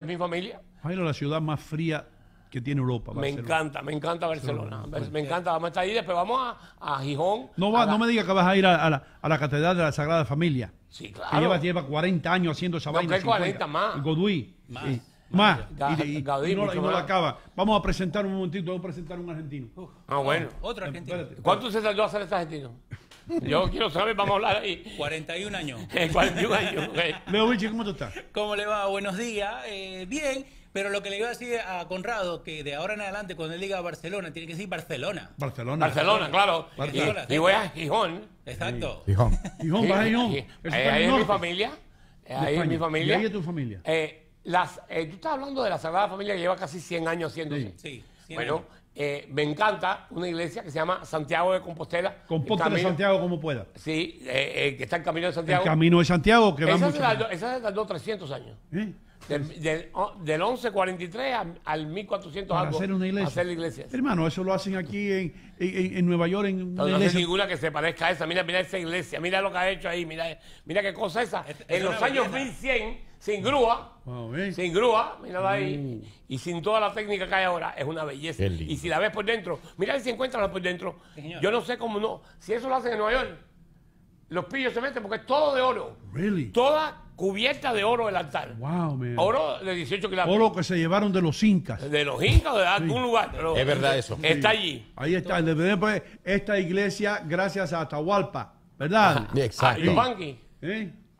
mi familia. es la ciudad más fría que tiene Europa. Me encanta, me encanta Barcelona. Pues. Me encanta, vamos a estar ahí, después vamos a, a Gijón. No, va, no me digas que vas a ir a, la, a, la, Catedral de la Sagrada Familia. Sí, claro. Que lleva, 40 años haciendo esa no, 40 más. Goduí. Más. más. Y, no, y la acaba. Vamos a presentar un momentito, vamos a presentar un argentino. Ah, bueno. Otro em, argentino. ¿Cuánto se salió a hacer este argentino? Yo quiero saber, vamos a hablar ahí. 41 años. 41 eh, años. Leo Vichy, ¿cómo tú estás? ¿Cómo le va? Buenos días. Eh, bien, pero lo que le iba a decir a Conrado, que de ahora en adelante, cuando él diga Barcelona, tiene que decir Barcelona. Barcelona. Barcelona, claro. Y, voy a Gijón. Exacto. Gijón. Gijón, para Gijón. Ahí, es mi familia. Ahí es mi familia. ahí es tu familia. Eh, las, eh, tú estás hablando de la Sagrada Familia que lleva casi 100 años haciéndose. sí. sí. Bueno, eh, me encanta una iglesia que se llama Santiago de Compostela. Compostela Santiago como pueda. Sí, eh, eh, que está en Camino de Santiago. Camino de Santiago que va esa, se tardó, esa 300 años. Del, 1143 al, 1400 algo, hacer una iglesia. Hacer la iglesia. Hermano, eso lo hacen aquí en, en, Nueva York. En no, hay ninguna que se parezca a esa. Mira, mira esa iglesia. Mira lo que ha hecho ahí. Mira, mira qué cosa esa. en los años 1100 sin grúa, ah, sin grúa, mira ahí, mm. y sin toda la técnica que hay ahora, es una belleza. Y si la ves por dentro, mira si encuentras por dentro. Yo no sé cómo no. Si eso lo hacen en Nueva York, los pillos se meten porque es todo de oro. Really? Toda cubierta de oro el altar. Oro de 18 kilómetros. Oro que se llevaron de los incas. De los incas o de algún lugar. es verdad eso. Está allí. Ahí está. Pues, esta iglesia, gracias a Atahualpa, ¿verdad? Exacto. A